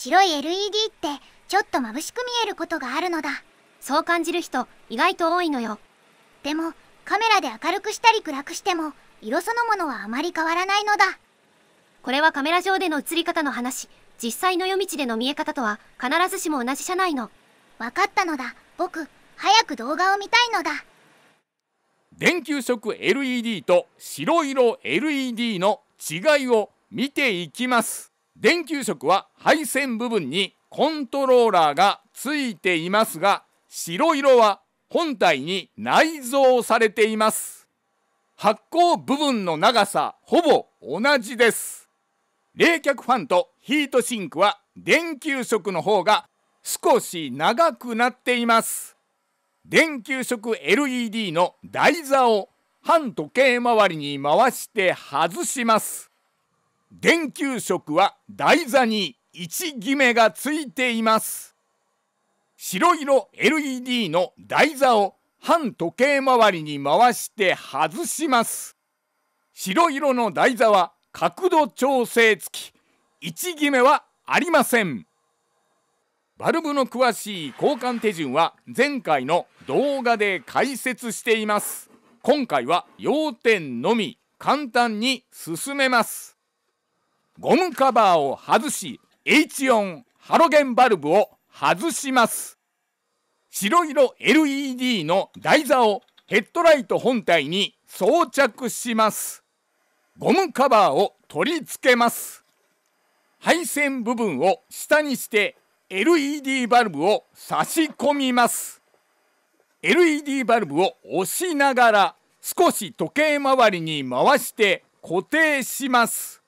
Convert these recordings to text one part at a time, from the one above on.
白い LED ってちょっと眩しく見えることがあるのだそう感じる人意外と多いのよでもカメラで明るくしたり暗くしても色そのものはあまり変わらないのだこれはカメラ上での映り方の話実際の夜道での見え方とは必ずしも同じじゃないの分かったのだ僕早く動画を見たいのだ電球色 LED と白色 LED の違いを見ていきます電球色は配線部分にコントローラーがついていますが白色は本体に内蔵されています発光部分の長さほぼ同じです冷却ファンとヒートシンクは電球色の方が少し長くなっています電球色 LED の台座を反時計回りに回して外します電球色は台座に1決めがついています白色 LED の台座を反時計回りに回して外します白色の台座は角度調整付き1決めはありませんバルブの詳しい交換手順は前回の動画で解説しています今回は要点のみ簡単に進めますゴムカバーを外し H 4ハロゲンバルブを外します白色 LED の台座をヘッドライト本体に装着しますゴムカバーを取り付けます配線部分を下にして LED バルブを差し込みます LED バルブを押しながら少し時計回りに回して固定します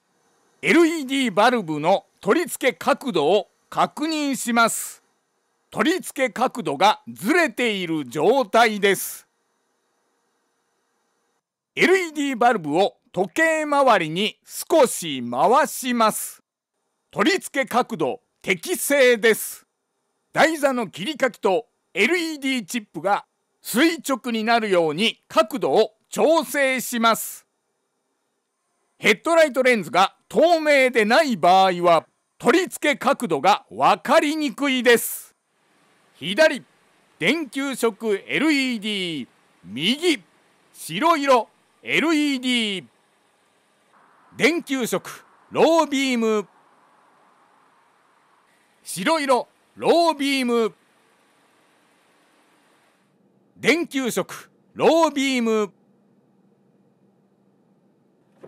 LED バルブの取り付け角度を確認します取り付け角度がずれている状態です LED バルブを時計回りに少し回します取り付け角度適正です台座の切り欠きと LED チップが垂直になるように角度を調整しますヘッドライトレンズが透明でない場合は取り付け角度が分かりにくいです左電球色 LED 右白色 LED 電球色ロービーム白色ロービーム電球色ロービーム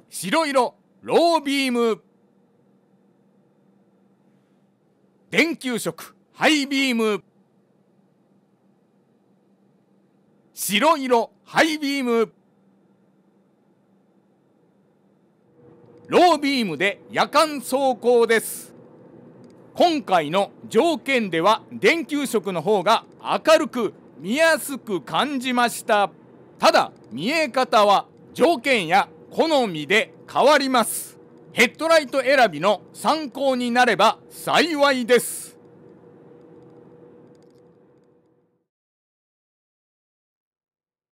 白色ロービーム電球色ハイビーム白色ハイビームロービームで夜間走行です今回の条件では電球色の方が明るく見やすく感じましたただ見え方は条件や好みで変わりますヘッドライト選びの参考になれば幸いです